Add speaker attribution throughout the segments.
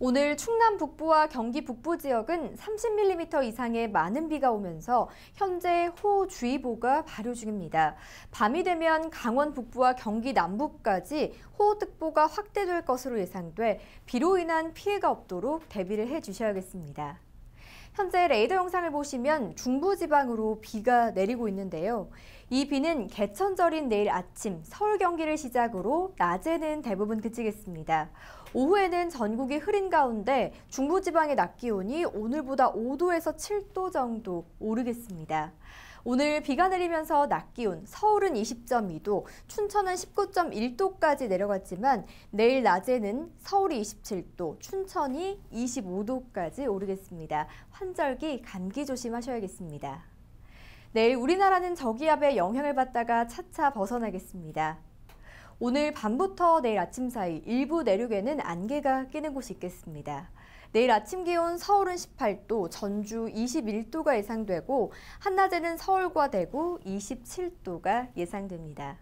Speaker 1: 오늘 충남 북부와 경기 북부 지역은 30mm 이상의 많은 비가 오면서 현재 호주의보가 우 발효 중입니다. 밤이 되면 강원 북부와 경기 남부까지 호우특보가 확대될 것으로 예상돼 비로 인한 피해가 없도록 대비를 해주셔야겠습니다. 현재 레이더 영상을 보시면 중부지방으로 비가 내리고 있는데요. 이 비는 개천절인 내일 아침 서울 경기를 시작으로 낮에는 대부분 그치겠습니다. 오후에는 전국이 흐린 가운데 중부지방의 낮 기온이 오늘보다 5도에서 7도 정도 오르겠습니다. 오늘 비가 내리면서 낮 기온 서울은 20.2도, 춘천은 19.1도까지 내려갔지만 내일 낮에는 서울이 27도, 춘천이 25도까지 오르겠습니다. 환절기 감기 조심하셔야겠습니다. 내일 우리나라는 저기압의 영향을 받다가 차차 벗어나겠습니다. 오늘 밤부터 내일 아침 사이 일부 내륙에는 안개가 끼는 곳이 있겠습니다. 내일 아침 기온 서울은 18도, 전주 21도가 예상되고 한낮에는 서울과 대구 27도가 예상됩니다.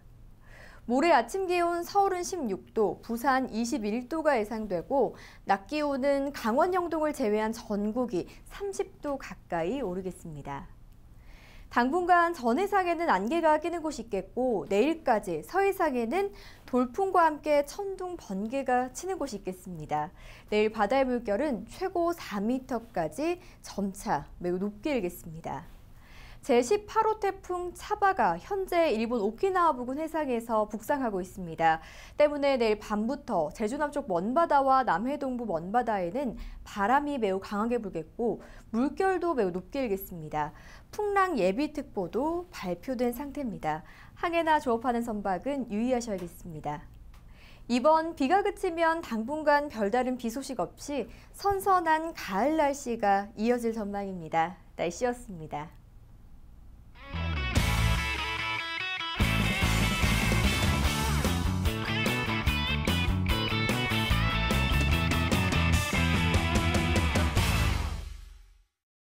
Speaker 1: 모레 아침 기온 서울은 16도, 부산 21도가 예상되고 낮 기온은 강원 영동을 제외한 전국이 30도 가까이 오르겠습니다. 당분간 전해상에는 안개가 끼는 곳이 있겠고 내일까지 서해상에는 돌풍과 함께 천둥, 번개가 치는 곳이 있겠습니다. 내일 바다의 물결은 최고 4m까지 점차 매우 높게 일겠습니다. 제18호 태풍 차바가 현재 일본 오키나와 부근 해상에서 북상하고 있습니다. 때문에 내일 밤부터 제주 남쪽 먼바다와 남해 동부 먼바다에는 바람이 매우 강하게 불겠고 물결도 매우 높게 일겠습니다. 풍랑 예비특보도 발표된 상태입니다. 항해나 조업하는 선박은 유의하셔야겠습니다. 이번 비가 그치면 당분간 별다른 비 소식 없이 선선한 가을 날씨가 이어질 전망입니다. 날씨였습니다.